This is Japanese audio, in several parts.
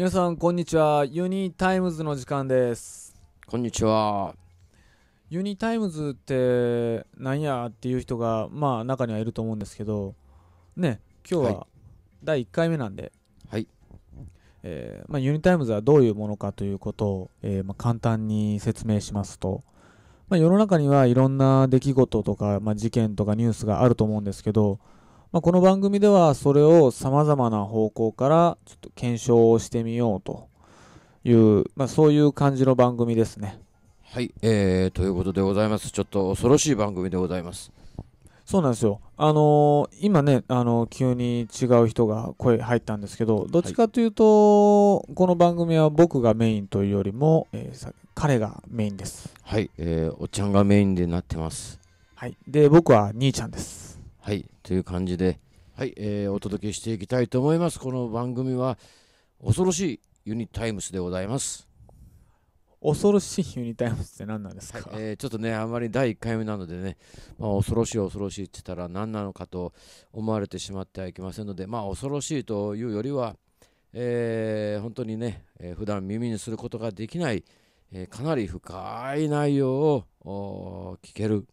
皆さんこんにちはユニタイムズの時間ですこんにちはユニタイムズってなんやっていう人がまあ中にはいると思うんですけどね今日は第1回目なんで、はいえー、まあ、ユニタイムズはどういうものかということを、えー、まあ、簡単に説明しますと、まあ、世の中にはいろんな出来事とか、ま事件とかニュースがあると思うんですけど、まあ、この番組ではそれを様々な方向からちょっと検証をしてみようという、まあ、そういう感じの番組ですね。はい、えー、ということでございます。ちょっと恐ろしい番組でございます。そうなんですよ。あのー、今ね、あのー、急に違う人が声入ったんですけど、どっちかというと、はい、この番組は僕がメインというよりも、えー、彼がメインです。はい、えー、おっちゃんがメインでなってます。はい、で、僕は兄ちゃんです。はいという感じで、はいえー、お届けしていきたいと思いますこの番組は恐ろしいユニタイムスでございます恐ろしいユニタイムスって何なんですか、はい、えー、ちょっとねあまり第1回目なのでね、まあ、恐ろしい恐ろしいって言ったら何なのかと思われてしまってはいけませんのでまあ恐ろしいというよりは、えー、本当にね、えー、普段耳にすることができない、えー、かなり深い内容を聞ける、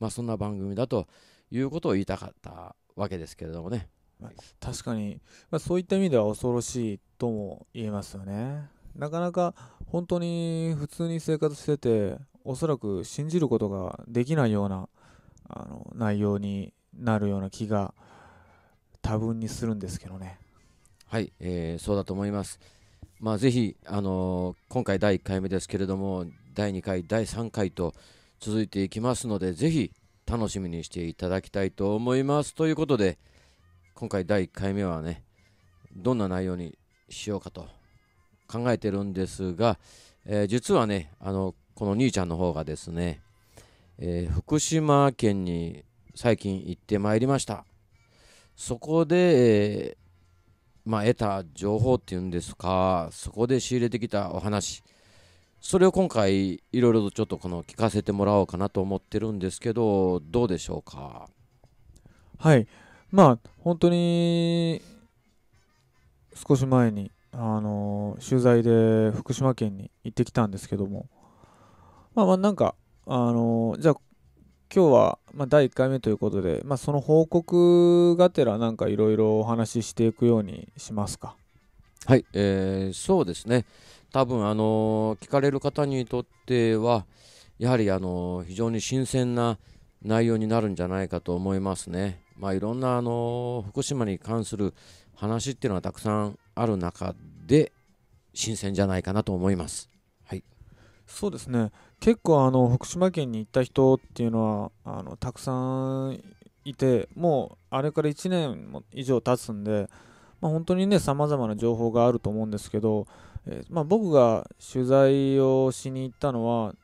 まあ、そんな番組だということを言いたかったわけですけれどもね。確かに、まあ、そういった意味では恐ろしいとも言えますよね。なかなか本当に普通に生活してて、おそらく信じることができないようなあの内容になるような気が多分にするんですけどね。はい、えー、そうだと思います。まあ、ぜひ、あのー、今回第1回目ですけれども、第2回、第3回と続いていきますので、ぜひ楽しみにしていただきたいと思いますということで今回第1回目はねどんな内容にしようかと考えてるんですが、えー、実はねあのこの兄ちゃんの方がですね、えー、福島県に最近行ってまいりましたそこで、えー、まあ、得た情報っていうんですかそこで仕入れてきたお話それを今回いろいろとちょっとこの聞かせてもらおうかなと思ってるんですけどどうでしょうかはいまあ本当に少し前にあの取材で福島県に行ってきたんですけどもまあまあなんかあのじゃあ今日は、ま第1回目ということで、まあ、その報告がてらなんかいろいろお話ししていくようにしますかはい、えー、そうですね多分あの聞かれる方にとってはやはりあの非常に新鮮な内容になるんじゃないかと思いますね。まあ、いろんなあの福島に関する話っていうのはたくさんある中で新鮮じゃないかなと思います。はい、そうですね結構あの福島県に行った人っていうのはあのたくさんいてもうあれから1年以上経つんで、まあ、本当にねさまざまな情報があると思うんですけどえー、まあ、僕が取材をしに行ったのは、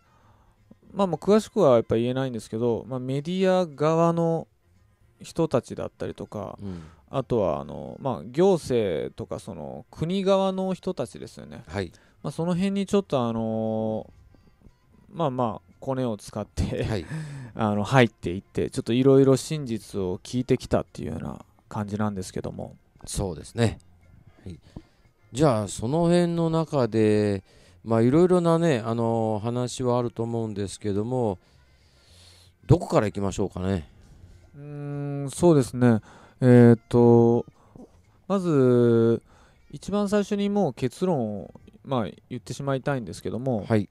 まあ、もう詳しくはやっぱ言えないんですけど、まあ、メディア側の人たちだったりとか、うん、あとはあの、まあ、行政とかその国側の人たちですよね、はい、まあ、その辺にちょっと、あのー、まあまあコネを使ってはい、あの入っていってちょっといろいろ真実を聞いてきたっていうような感じなんですけどもそうですね、はい、じゃあその辺の中でまあいろいろなねあの話はあると思うんですけどもどこからいきましょうかねうんそうですねえー、っとまず一番最初にもう結論を、まあ、言ってしまいたいんですけども、はい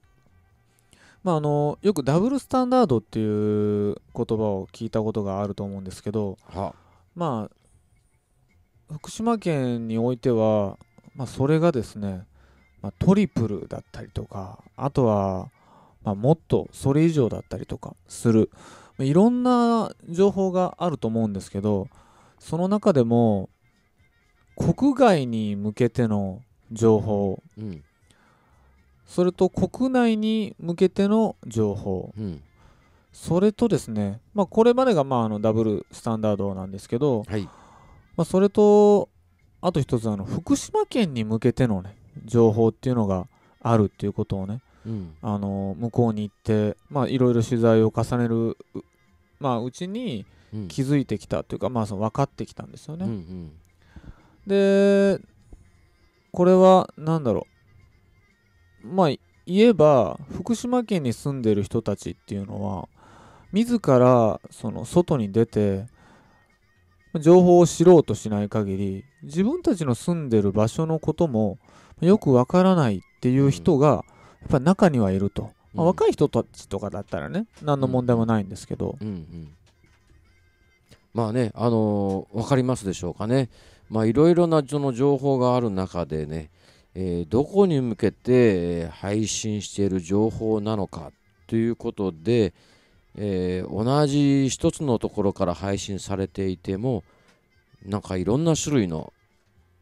まあ、あのよくダブルスタンダードっていう言葉を聞いたことがあると思うんですけど、はまあ、福島県においてはまあ、それがですね、まあ、トリプルだったりとかあとは、まあ、もっとそれ以上だったりとかする、まあ、いろんな情報があると思うんですけどその中でも国外に向けての情報、うん、それと国内に向けての情報、うん、それとですね、まあ、これまでがまああのダブルスタンダードなんですけど、はい、まあ、それとあと一つあの福島県に向けてのね情報っていうのがあるっていうことをね、うん、あの向こうに行ってまあいろいろ取材を重ねるまあうちに気づいてきたというか、うん、まあその分かってきたんですよね。うんうん、でこれは何だろうまあ言えば福島県に住んでる人たちっていうのは自らその外に出て情報を知ろうとしない限り、自分たちの住んでる場所のこともよくわからないっていう人が、やっぱ中にはいると。まあ、若い人たちとかだったらね、何の問題もないんですけど。うんうん、まあね、あのー、分かりますでしょうかね。まあ、いろいろなその情報がある中でね、えー、どこに向けて配信している情報なのかということで、えー、同じ一つのところから配信されていてもなんかいろんな種類の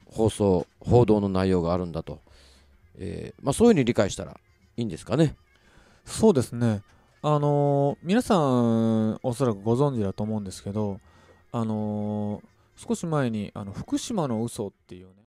放送報道の内容があるんだと、えー、まあ、そういうふうに理解したらいいんですかね。そうですねあのー、皆さんおそらくご存知だと思うんですけど、あのー、少し前にあの福島の嘘っていうね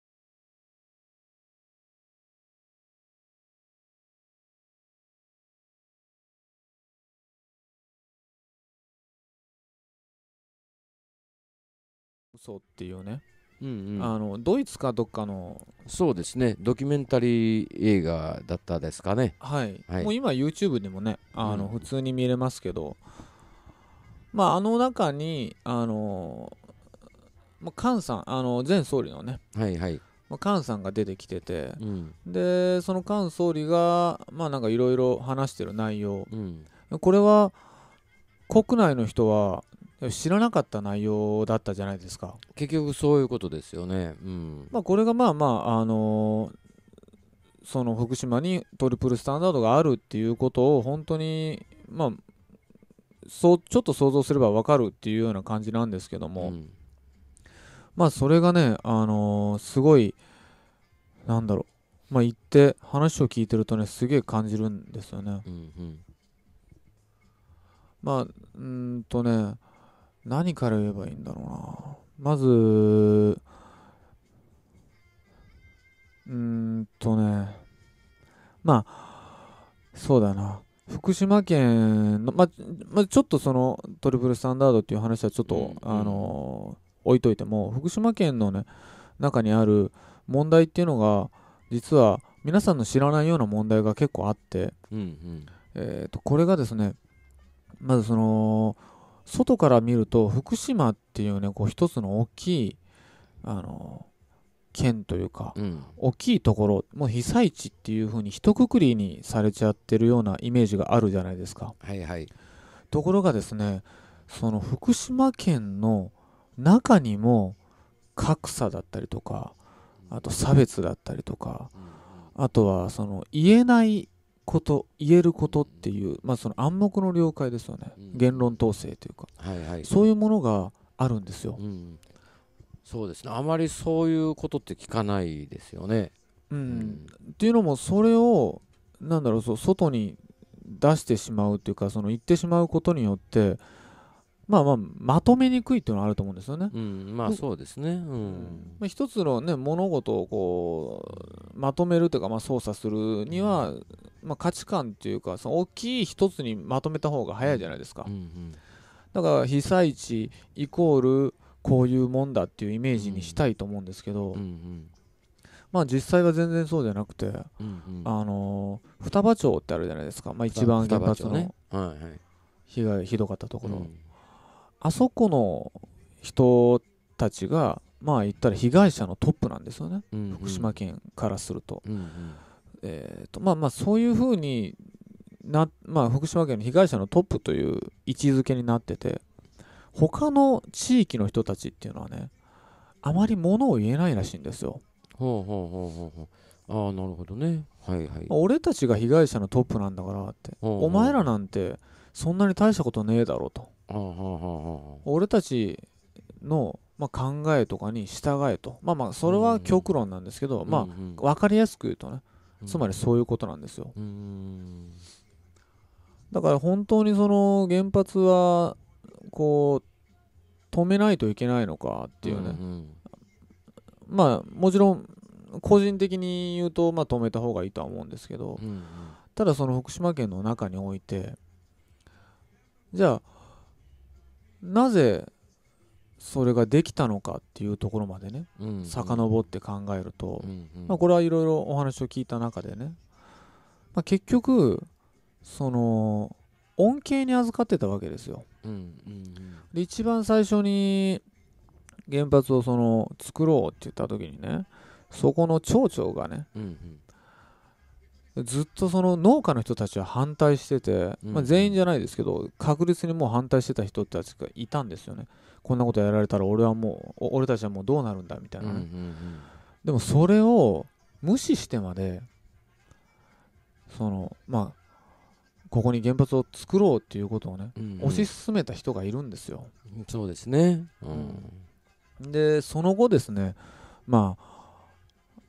争っていうね、うんうん、あのドイツかどっかのそうですねドキュメンタリー映画だったですかねはい、はい、もう今 YouTube でもねあの、普通に見れますけどまああの中にあの、ま菅さんあの前総理のねはいはいま菅さんが出てきてて、うん、でその菅総理がまあなんかいろいろ話してる内容、うん、これは国内の人は知らなかった内容だったじゃないですか結局そういうことですよね、うん、まあ、これがまあまあ、あのー、その福島にトリプルスタンダードがあるっていうことを本当に、まあ、そうちょっと想像すれば分かるっていうような感じなんですけども、うん、まあそれがね、あのー、すごいなんだろう、まあ、言って話を聞いてるとねすげえ感じるんですよね。うんうん、まあうんとね何から言えばいいんだろうなまずうんとねまあそうだな福島県の、まま、ちょっとそのトリプルスタンダードっていう話はちょっと、うん、あの置いといても福島県のね中にある問題っていうのが実は皆さんの知らないような問題が結構あって、うんうん、えーとこれがですねまずその外から見ると福島っていうねこう一つの大きいあの県というか、うん、大きいところもう被災地っていうふうに一括りにされちゃってるようなイメージがあるじゃないですか。はいはい、ところがですねその福島県の中にも格差だったりとかあと差別だったりとか、あとはその言えないこと言えることっていう、まあ、その暗黙の了解ですよね、うん、言論統制というか、はいはい、そういうものがあるんですよ、うん、そうですねあまりそういうことって聞かないですよね。うん、っていうのもそれをなんだろうそう外に出してしまうというかその言ってしまうことによってまあまあまとめにくいっていうのはあると思うんですよね。うん、まあそうですね。うん。まあ、一つのね物事をこうまとめるというかまあ操作するには、うん、まあ価値観っていうかその大きい一つにまとめた方が早いじゃないですか。うんうん、だから被災地イコールこういうもんだっていうイメージにしたいと思うんですけど。まあ実際は全然そうじゃなくて、うんうん、あの双葉町ってあるじゃないですか、まあ、一番原発の被害ひどかったところ、うんあそこの人たちがまあ言ったら被害者のトップなんですよね、うんうん、福島県からすると。うんうん、えーと、まあまあそういうふうにな、まあ、福島県の被害者のトップという位置づけになってて他の地域の人たちっていうのはねあまりものを言えないらしいんですよ。ほうほうほうほうほうああなるほどねはいはい俺たちが被害者のトップなんだからってお前らなんてそんなに大したことねえだろうと、俺たちの、まあ、考えとかに従えとまあまあそれは極論なんですけど、まあ分かりやすく言うとねつまりそういうことなんですよ、だから本当にその原発はこう止めないといけないのかっていうね、まあもちろん個人的に言うと、まあ、止めた方がいいとは思うんですけど、ただその福島県の中においてじゃあなぜそれができたのかっていうところまでね、うんうん、遡って考えると、うんうん、まあ、これはいろいろお話を聞いた中でね、まあ、結局その恩恵に預かってたわけですよ。うんうんうん、で一番最初に原発をその作ろうって言った時にねそこの町長がね、うんうん、ずっとその農家の人たちは反対してて、まあ、全員じゃないですけど確実にもう反対してた人たちがいたんですよねこんなことやられたら俺はもう俺たちはもうどうなるんだみたいな、ねうんうんうん、でもそれを無視してまでそのまあここに原発を作ろうっていうことをね、うんうん、推し進めた人がいるんですよそうですね、うん、でその後ですねまあ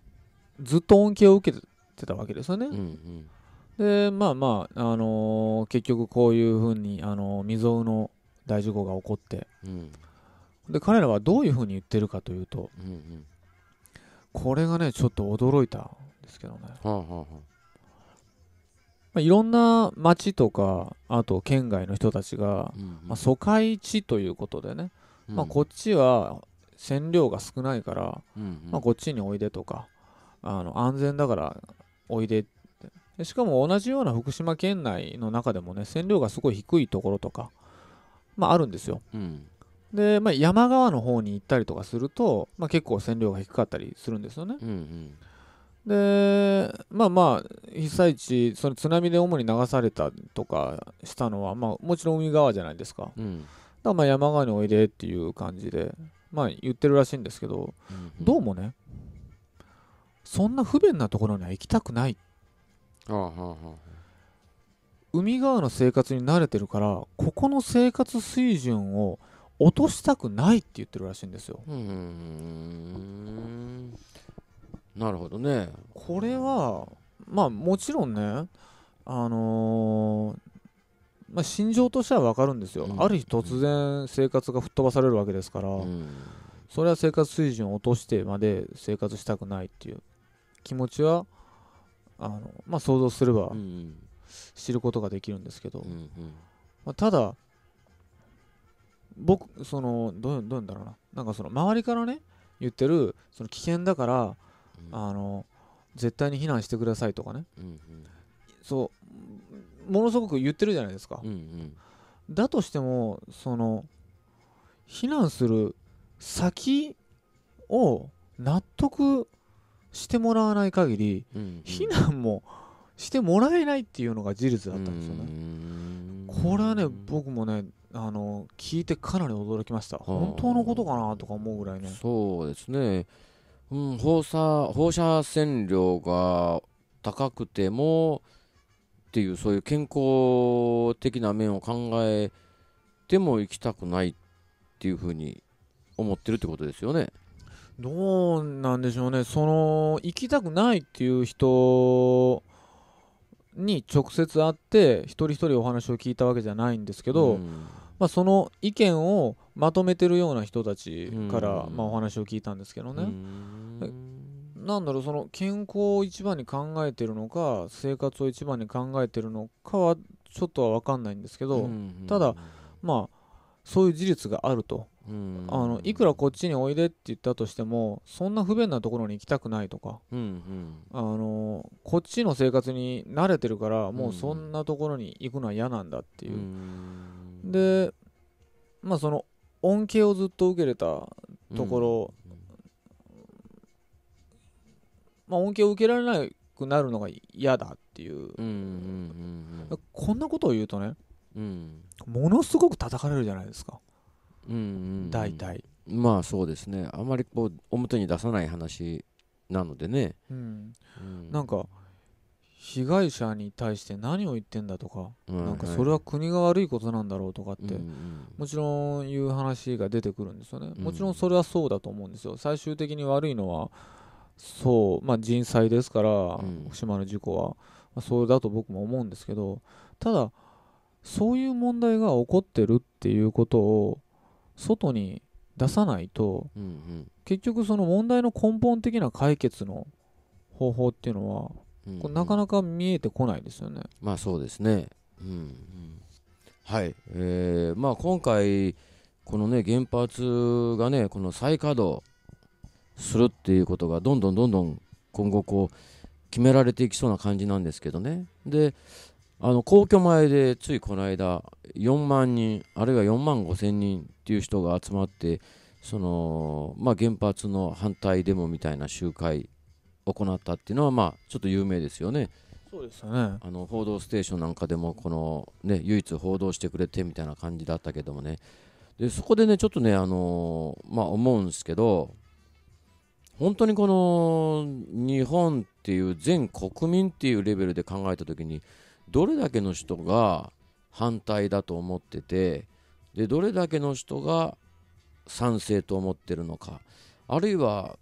ずっと恩恵を受けてってたわけですよね。うんうんでまあまあ、あのー、結局こういうふうに、あのー、未曾有の大事故が起こって、うん、で彼らはどういうふうに言ってるかというと、うんうん、これがねちょっと驚いたんですけどね、はあはあ、まあ、いろんな町とかあと県外の人たちが、うんうん、まあ、疎開地ということでね、うん、まあ、こっちは占領が少ないから、うんうん、まあ、こっちにおいでとかあの安全だからおいででしかも同じような福島県内の中でもね線量がすごい低いところとか、まあ、あるんですよ、うん、で、まあ、山側の方に行ったりとかすると、まあ、結構線量が低かったりするんですよね、うんうんでまあまあ被災地その津波で主に流されたとかしたのは、まあ、もちろん海側じゃないですか、うん、だからまあ山側においでっていう感じで、まあ、言ってるらしいんですけど、うんうん、どうもねそんな不便なところには行きたくないああはあはあ海側の生活に慣れてるからここの生活水準を落としたくないって言ってるらしいんですよ。うんなるほどね。これはまあもちろんねあのー、まあ、心情としては分かるんですよ、うん、ある日突然生活が吹っ飛ばされるわけですから、うん、それは生活水準を落としてまで生活したくないっていう気持ちはあの、まあ、想像すれば知ることができるんですけど、うんうん、まあ、ただ僕そのどうどうなんだろうななんかその周りからね言ってるその危険だから、うん、あの絶対に避難してくださいとかね、うんうん、そうものすごく言ってるじゃないですか、うんうん、だとしてもその避難する先を納得してもらわない限り、避難もしてもらえないっていうのが事実だったんですよね。これはね僕もねあの聞いてかなり驚きました、本当のことかなとか思うぐらいねそうですね、うん、放射放射線量が高くてもっていうそういう健康的な面を考えても行きたくないっていうふうに思ってるってことですよねどうなんでしょうね、その、行きたくないっていう人に直接会って、一人一人お話を聞いたわけじゃないんですけど、うん、まあ、その意見をまとめてるような人たちから、まあ、お話を聞いたんですけどね。なんだろうその健康を一番に考えてるのか生活を一番に考えてるのかはちょっとは分かんないんですけど、ただまあそういう事実があるとうんあのいくらこっちにおいでって言ったとしてもそんな不便なところに行きたくないとか、うんうん、あのこっちの生活に慣れてるからもうそんなところに行くのは嫌なんだっていう、うん、でまあその恩恵をずっと受けれたところ、うんまあ、恩恵を受けられなくなるのが嫌だっていううんうんうんうん、こんなことを言うとね、うん、ものすごく叩かれるじゃないですか。うん大体まあそうですねあまりこう表に出さない話なのでね、うん、なんか被害者に対して何を言ってんだとか、なんかそれは国が悪いことなんだろうとかって、もちろん言う話が出てくるんですよね、もちろんそれはそうだと思うんですよ最終的に悪いのはそうまあ人災ですから、福島の事故は、まそうだと僕も思うんですけどただそういう問題が起こってるっていうことを外に出さないと、うんうん、結局その問題の根本的な解決の方法っていうのは、うんうん、なかなか見えてこないですよね。まあそうですね、うん、うん、はいえーまあ、今回このね原発がねこの再稼働するっていうことがどんどんどんどん今後こう決められていきそうな感じなんですけどねであの皇居前でついこの間4万人あるいは4万5千人っていう人が集まってその、まあ、原発の反対デモみたいな集会行ったっていうのは、まあ、ちょっと有名ですよね。そうですねあの報道ステーションなんかでもこの、ね、唯一報道してくれてみたいな感じだったけどもねでそこでねちょっとね、あのまあ、思うんですけど本当にこの日本っていう全国民っていうレベルで考えた時にどれだけの人が反対だと思っててでどれだけの人が賛成と思ってるのかあるいは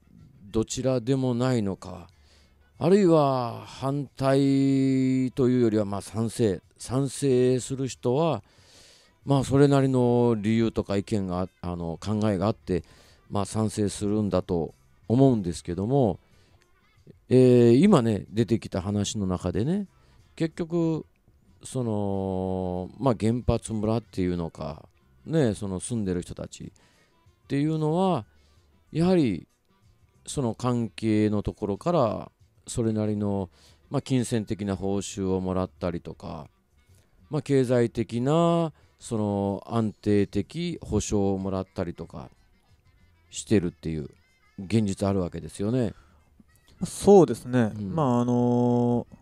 どちらでもないのかあるいは反対というよりはまあ賛成賛成する人はまあそれなりの理由とか意見があの考えがあってまあ賛成するんだと思うんですけどもえー、今ね出てきた話の中でね結局その、まあ、原発村っていうのか、ね、その住んでる人たちっていうのはやはりその関係のところからそれなりの、まあ、金銭的な報酬をもらったりとか、まあ、経済的なその安定的保障をもらったりとかしてるっていう現実あるわけですよね。そうですね、うん、まああのー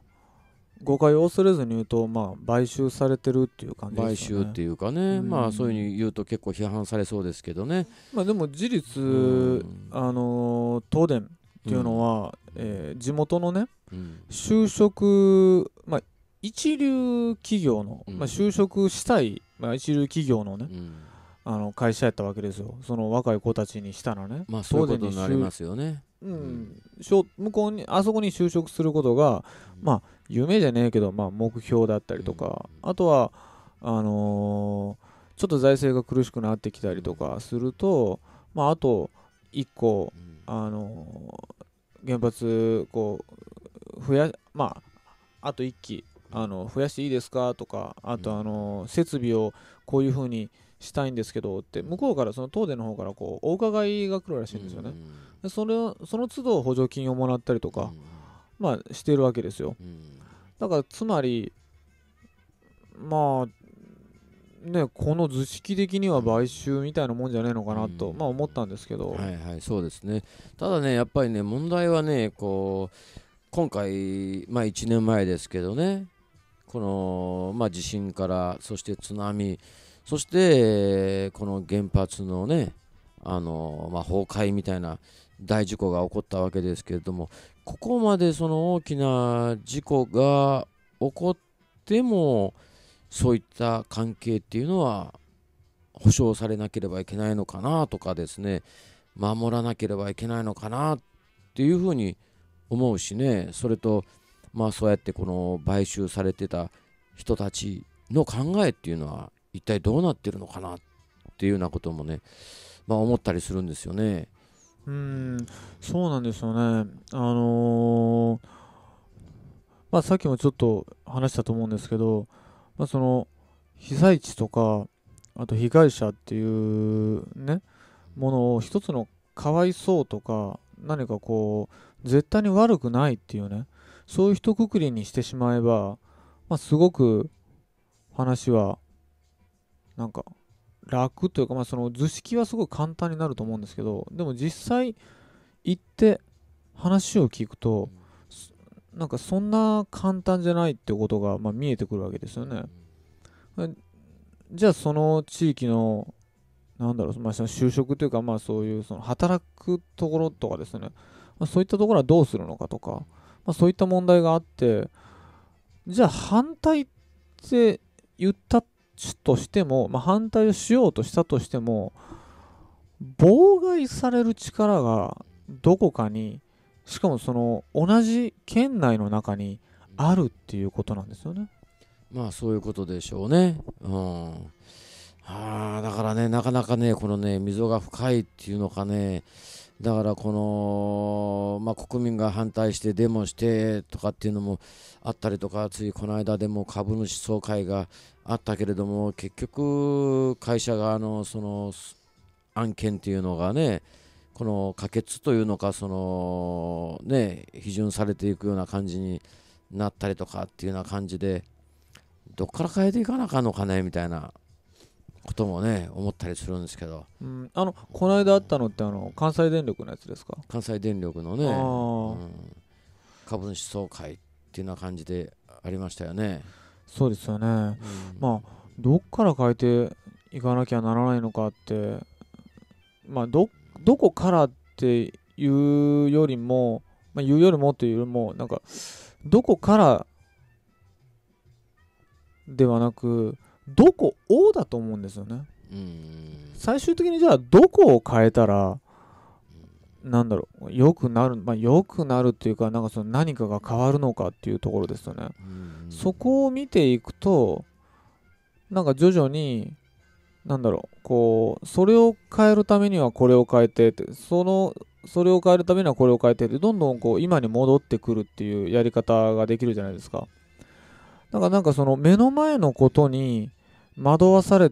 誤解を恐れずに言うと、まあ、買収されてるっていう感じで、ね、買収っていうかね、うん、まあ、そういうふうに言うと結構批判されそうですけどね、まあ、でも事実、うん、あの東電っていうのは、うん、えー、地元のね、就職、まあ、一流企業の、まあ、就職したい、まあ、一流企業のね、あの会社やったわけですよその若い子たちにしたらねまあそういうことになりますよね、うん、向こうにあそこに就職することが、まあ夢じゃねえけど、まあ、目標だったりとか、あとはあのー、ちょっと財政が苦しくなってきたりとかすると、まあ、あと1個、あのー、原発こう増や、まあ、あと1基あの増やしていいですかとかあと、あのー、設備をこういうふうにしたいんですけどって向こうからその東電の方からこうお伺いが来るらしいんですよね、でそれその都度補助金をもらったりとか、まあ、してるわけですよ、だからつまりまあねこの図式的には買収みたいなもんじゃないのかなと、うん、まあ思ったんですけどはいはいそうですねただねやっぱりね問題はねこう今回まあ1年前ですけどねこのまあ地震からそして津波そしてこの原発のねあのまあ崩壊みたいな大事故が起こったわけですけれどもここまでその大きな事故が起こってもそういった関係っていうのは保証されなければいけないのかなとかですね守らなければいけないのかなっていうふうに思うしねそれとまあそうやってこの買収されてた人たちの考えっていうのは一体どうなってるのかなっていうようなこともねまあ思ったりするんですよね。うん、そうなんですよね。あのー、まあ、さっきもちょっと話したと思うんですけど、まあ、その被災地とかあと被害者っていうねものを一つのかわいそうとか何かこう絶対に悪くないっていうねそういう一括りにしてしまえば、まあ、すごく話はなんか楽というか、まあ、その図式はすごい簡単になると思うんですけどでも実際行って話を聞くと、うん、なんかそんな簡単じゃないってことが、まあ、見えてくるわけですよね。うん、じゃあその地域のなんだろう、まあ、就職というか、まあ、そういうその働くところとかですね、まあ、そういったところはどうするのかとか、まあ、そういった問題があってじゃあ反対って言ったってとしても、まあ、反対をしようとしたとしても妨害される力がどこかにしかもその同じ県内の中にあるっていうことなんですよね。まあそういうことでしょうね。うんあだからね、なかなかね、このね、溝が深いっていうのかね、だからこの、まあ、国民が反対してデモしてとかっていうのもあったりとかついこの間でも株主総会があったけれども結局会社側のその案件っていうのがねこの可決というのかそのね批准されていくような感じになったりとかっていうような感じでどっから変えていかなあかんのかねみたいなこともね思ったりするんですけど、うん、あのこの間あったのってあの関西電力のやつですか関西電力のね、うん、株主総会っていうような感じでありましたよねそうですよね、うん、まあどっから変えていかなきゃならないのかってまあどどこからっていうよりも、まあ、言うよりもっていうよりもなんかどこからではなくどこをだと思うんですよね。最終的にじゃあどこを変えたらなんだろう良くなるまあ良くなるっていうかなんかその何かが変わるのかっていうところですよね。そこを見ていくとなんか徐々になんだろうこうそれを変えるためにはこれを変えてってそのそれを変えるためにはこれを変えてってどんどんこう今に戻ってくるっていうやり方ができるじゃないですか。だからなんかその目の前のことに惑わされ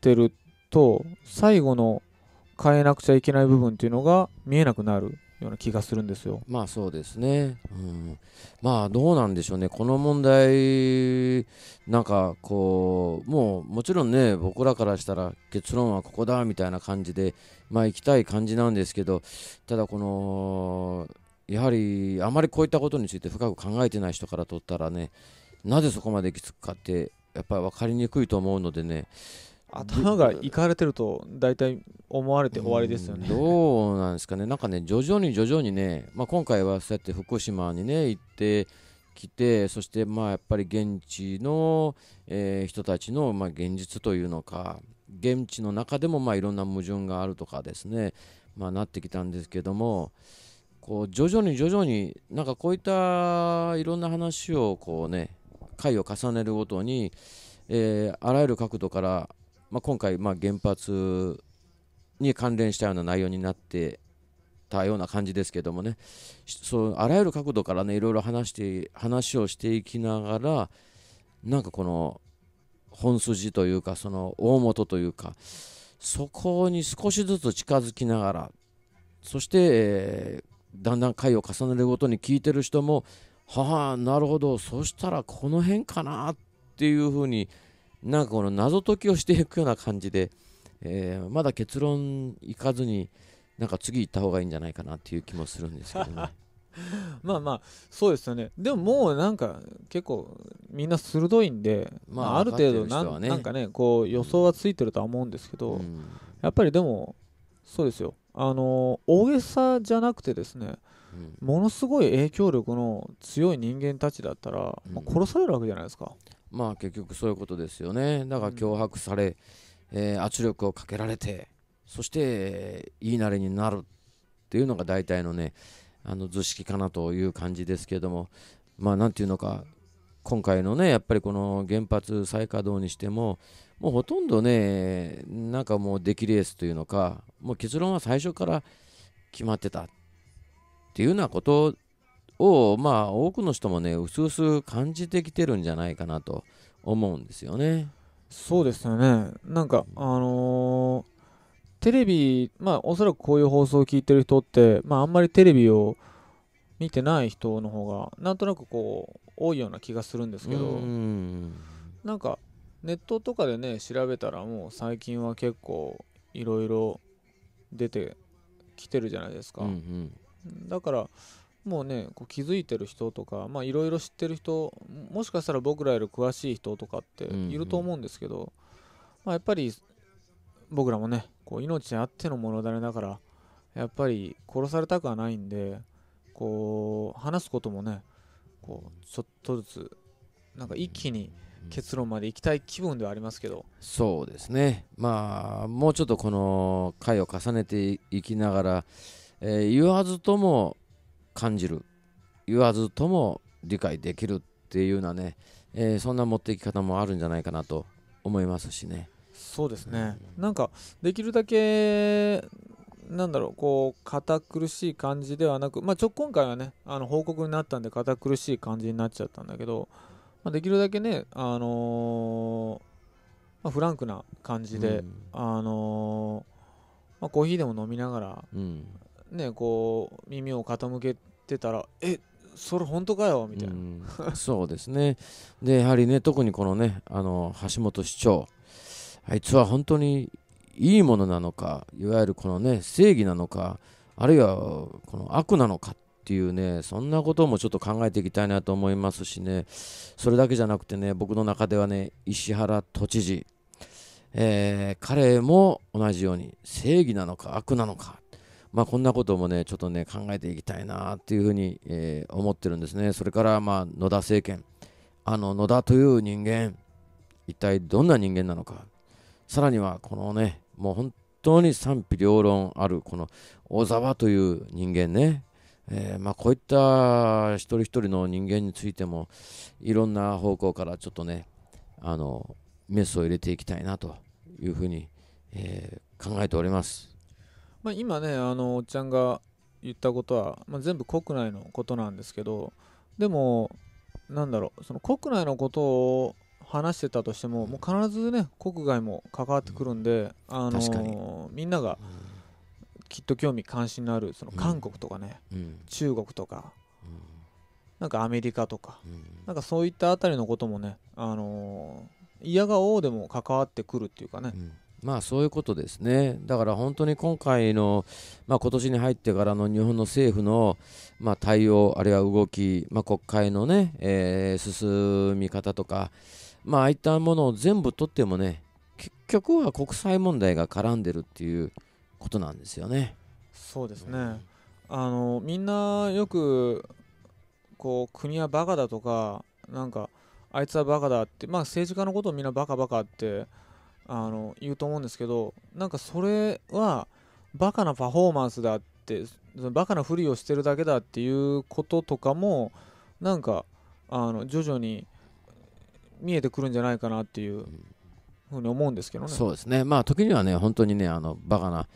てると最後の変えなくちゃいけない部分っていうのが見えなくなるような気がするんですよ。まあそうですね、うん、まあどうなんでしょうね、この問題、なんかこう、もうもちろんね、僕らからしたら結論はここだみたいな感じで、まあ行きたい感じなんですけど、ただこの、やはりあまりこういったことについて深く考えてない人から取ったらね、なぜそこまで行き着くかってやっぱり分かりにくいと思うのでね頭がいかれてると大体思われて終わりですよね、うん、どうなんですかねなんかね徐々に徐々にね、まあ、今回はそうやって福島にね行ってきてそしてまあやっぱり現地の、えー、人たちの、まあ、現実というのか現地の中でもまあいろんな矛盾があるとかですね、まあ、なってきたんですけどもこう徐々に徐々になんかこういったいろんな話をこうね回を重ねるごとに、えー、あらゆる角度から、まあ、今回、まあ、原発に関連したような内容になってたような感じですけどもねそうあらゆる角度からねいろいろ話して話をしていきながらなんかこの本筋というかその大元というかそこに少しずつ近づきながらそして、えー、だんだん回を重ねるごとに聞いてる人もはあなるほどそしたらこの辺かなっていうふうになんかこの謎解きをしていくような感じで、えー、まだ結論いかずになんか次行った方がいいんじゃないかなっていう気もするんですけどね。まあまあそうですよねでももうなんか結構みんな鋭いんで、まあ、ある程度な,、ね、なんかねこう予想はついてるとは思うんですけど、うん、やっぱりでもそうですよあの大げさじゃなくてですねものすごい影響力の強い人間たちだったら、まあ、殺されるわけじゃないですか。まあ結局そういうことですよね。だから脅迫され、えー、圧力をかけられて、そして言いなりになるっていうのが大体のね、あの図式かなという感じですけども、まあなていうのか、今回のね、やっぱりこの原発再稼働にしても、もうほとんどね、なんかもう出来レースというのか、もう結論は最初から決まってたっていうようなことを、まあ、多くの人もね、うすうす感じてきてるんじゃないかなと思うんですよね。そうですよね。なんか、あのー、テレビ、まあ、おそらくこういう放送を聞いてる人って、まあ、あんまりテレビを見てない人の方が、なんとなくこう、多いような気がするんですけど、んなんか、ネットとかでね、調べたら、もう最近は結構、いろいろ出てきてるじゃないですか。うんうんだからもうねこう気づいてる人とかいろいろ知ってる人もしかしたら僕らより詳しい人とかっていると思うんですけど、うんうん、まあ、やっぱり僕らもねこう命あってのものだれだからやっぱり殺されたくはないんでこう話すこともねこうちょっとずつなんか一気に結論まで行きたい気分ではありますけどそうですねまあもうちょっとこの回を重ねていきながらえー、言わずとも感じる言わずとも理解できるっていうようなね、えー、そんな持っていき方もあるんじゃないかなと思いますしね。そうですね、うん、なんかできるだけなんだろうこう堅苦しい感じではなく、まあ、ちょ今回はねあの報告になったんで堅苦しい感じになっちゃったんだけど、まあ、できるだけね、あのー、まあ、フランクな感じで、うん、あのーまあ、コーヒーでも飲みながら、うん、ねこう耳を傾けてたらえそれ本当かよみたいな、うん、そうですねでやはりね特にこのねあの橋本市長あいつは本当にいいものなのかいわゆるこのね正義なのかあるいはこの悪なのかっていうねそんなこともちょっと考えていきたいなと思いますしねそれだけじゃなくてね僕の中ではね石原都知事、えー、彼も同じように正義なのか悪なのかまあ、こんなこともね、ちょっとね、考えていきたいなっていうふうに、えー、思ってるんですね。それから、まあ、野田政権。あの、野田という人間、一体どんな人間なのか。さらには、このね、もう本当に賛否両論ある、この小沢という人間ね。えー、まあ、こういった一人一人の人間についても、いろんな方向からちょっとね、あの、メスを入れていきたいなというふうに、えー、考えております。まあ、今ねあのおっちゃんが言ったことは、まあ、全部国内のことなんですけどでもなんだろうその国内のことを話してたとしてももう必ずね国外も関わってくるんで、あのみんながきっと興味関心のあるその韓国とかね、うん、中国とか、うん、なんかアメリカとか、うん、なんかそういったあたりのこともね、あのー、嫌がおうでも関わってくるっていうかね、まあそういうことですね。だから本当に今回の、まあ、今年に入ってからの日本の政府の、まあ、対応、あるいは動き、まあ、国会のね、えー、進み方とか、まああいったものを全部取ってもね、結局は国際問題が絡んでるっていうことなんですよね。そうですね。うん、あのみんなよくこう国はバカだとか、なんかあいつはバカだって、まあ政治家のことをみんなバカバカって。あの言うと思うんですけどなんかそれはバカなパフォーマンスだってバカなふりをしてるだけだっていうこととかもなんかあの徐々に見えてくるんじゃないかなっていうふうに思うんですけどね。そうですね。まあ時にはね本当にねあのバカな、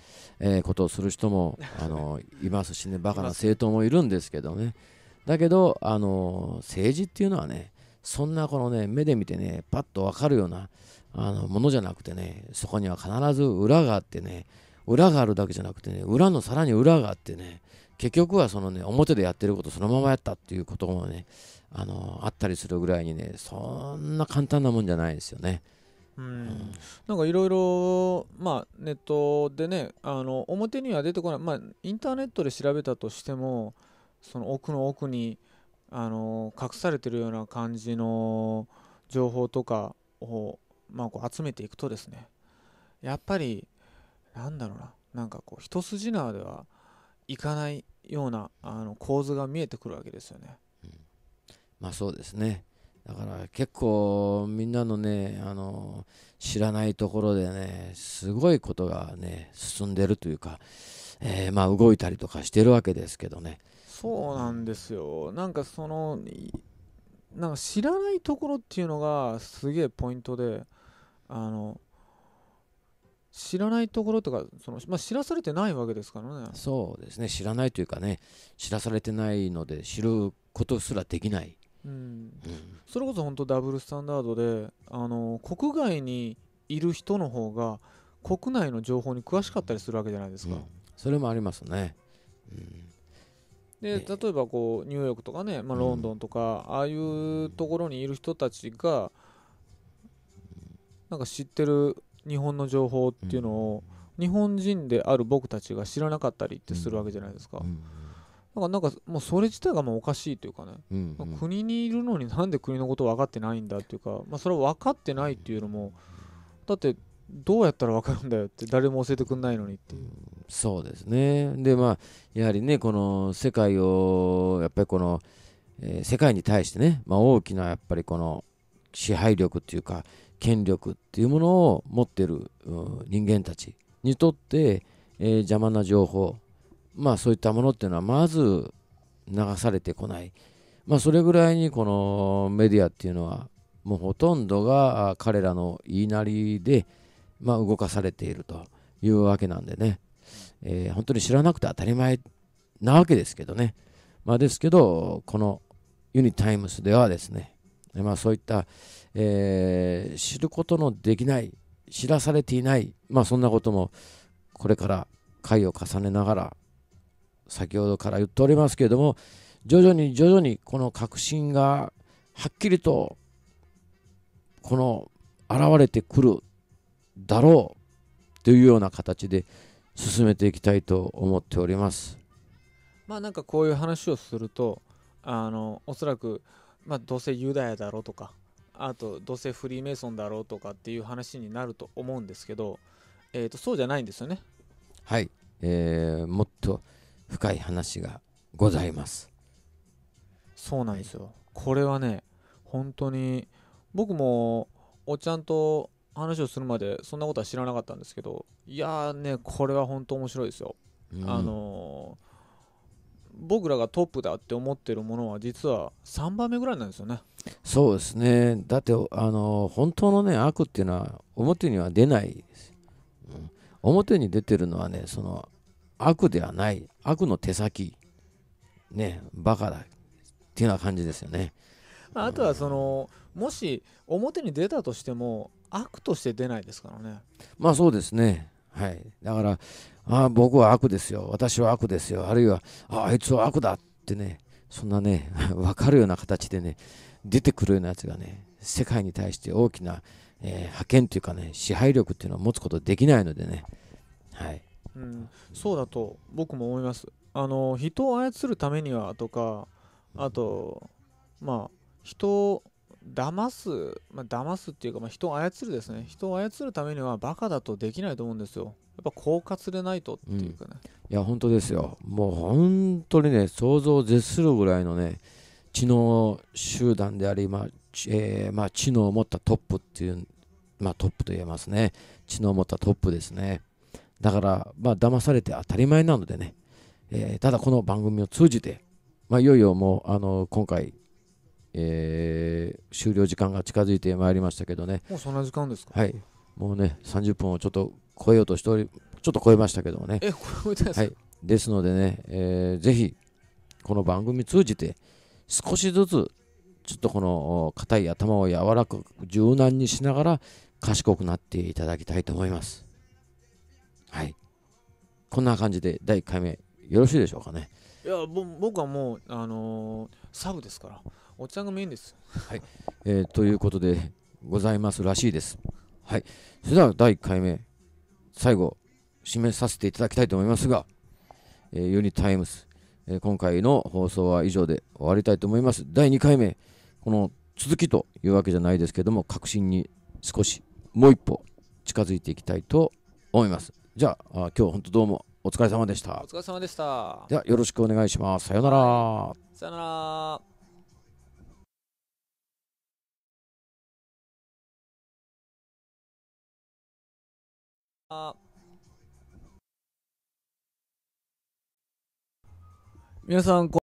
えー、ことをする人も あのいますしねバカな政党もいるんですけどね。だけどあの政治っていうのはねそんなこのね目で見てねパッと分かるようなあのものじゃなくてねそこには必ず裏があってね裏があるだけじゃなくてね裏のさらに裏があってね結局はそのね表でやってることそのままやったっていうこともねあのあったりするぐらいにねそんな簡単なもんじゃないですよね。うん、なんかいろいろまネットでねあの表には出てこないまあインターネットで調べたとしてもその奥の奥にあの隠されてるような感じの情報とかをまあ、こう集めていくとですねやっぱりなんだろうななんかこう一筋縄ではいかないようなあの構図が見えてくるわけですよね。うん、まあそうですねだから結構みんなのねあの知らないところでねすごいことがね進んでるというか、えー、まあ動いたりとかしてるわけですけどね。そうなんですよなんかそのなんか知らないところっていうのがすげえポイントであの知らないところとかその、まあ、知らされてないわけですからねそうですね知らないというかね知らされてないので知ることすらできない、うん、うん、それこそ本当ダブルスタンダードであの国外にいる人の方が国内の情報に詳しかったりするわけじゃないですか、うん、それもありますね、うん、で、例えばこうニューヨークとかね、まあ、ロンドンとか、ああいうところにいる人たちが、なんか知ってる日本の情報っていうのを、日本人である僕たちが知らなかったりってするわけじゃないですか。だからなんかもうそれ自体がもうおかしいというかね、うんうん、まあ、国にいるのになんで国のこと分かってないんだっていうか、まあ、それは分かってないっていうのもだってどうやったら分かるんだよって誰も教えてくれないのにっていう。そうですねでまあやはりねこの世界をやっぱりこの、えー、世界に対してね、まあ、大きなやっぱりこの支配力っていうか権力っていうものを持ってる人間たちにとって、えー、邪魔な情報まあそういったものっていうのはまず流されてこない、まあ、それぐらいにこのメディアっていうのはもうほとんどが彼らの言いなりで、まあ、動かされているというわけなんでね、えー、本当に知らなくて当たり前なわけですけどね、まあ、ですけどこのユニタイムスではですね、まあ、そういったえー、知ることのできない知らされていない、まあ、そんなこともこれから回を重ねながら先ほどから言っておりますけれども徐々に徐々にこの確信がはっきりとこの現れてくるだろうというような形で進めていきたいと思っております。まあなんかこういう話をするとあのおそらく、まあ、どうせユダヤだろうとかあとどうせフリーメイソンだろうとかっていう話になると思うんですけど、えー、とそうじゃないんですよねはい、えー、もっと深い話がございますそうなんですよこれはね本当に僕もおっちゃんと話をするまでそんなことは知らなかったんですけどいやねこれは本当面白いですよ、うん、あのー、僕らがトップだって思ってるものは実は3番目ぐらいなんですよねそうですね。だって、あの、本当のね、悪っていうのは表には出ないです。うん、表に出てるのはね、その悪ではない、悪の手先、ね、バカだっていうような感じですよね。あとはその、うん、もし表に出たとしても悪として出ないですからね。まあそうですね。はい。だから、あ僕は悪ですよ。私は悪ですよ。あるいは、ああいつは悪だってね、そんなね、分 かるような形でね、出てくるようなやつがね、世界に対して大きな、えー、覇権というかね、支配力っていうのを持つことできないのでね、はい。うん、そうだと僕も思います。あの人を操るためにはとか、あと、まあ、人騙す、まあ、騙すっていうか、まあ、人を操るですね。人を操るためにはバカだとできないと思うんですよ。やっぱ狡猾でないとっていうかね、うん、いや本当ですよもう本当にね想像を絶するぐらいのね知能集団であり、まあえー、まあ、知能を持ったトップっていう、まあ、トップと言えますね知能を持ったトップですねだからまあ騙されて当たり前なのでね、えー、ただこの番組を通じて、まあ、いよいよもうあの今回えー、終了時間が近づいてまいりましたけどねもうそんな時間ですかはいもうね30分をちょっと超えようとしておりちょっと超えましたけどもねえ超えたんですか、はい、ですのでね、えー、ぜひこの番組通じて少しずつちょっとこの硬い頭を柔らかく柔軟にしながら賢くなっていただきたいと思います。はい。こんな感じで第1回目よろしいでしょうかね。いや僕はもう、あのー、サブですから。おっちゃんがメインです。はい、えー、ということでございますらしいです。はい、それでは第1回目、最後、締めさせていただきたいと思いますが、えー、ユニタイムズ、えー、今回の放送は以上で終わりたいと思います。第2回目、この続きというわけじゃないですけども、確信に少しもう一歩近づいていきたいと思います。じゃあ、あ今日本当どうもお疲れ様でした。お疲れ様でした。では、よろしくお願いします。さよなら。さよなら。皆さん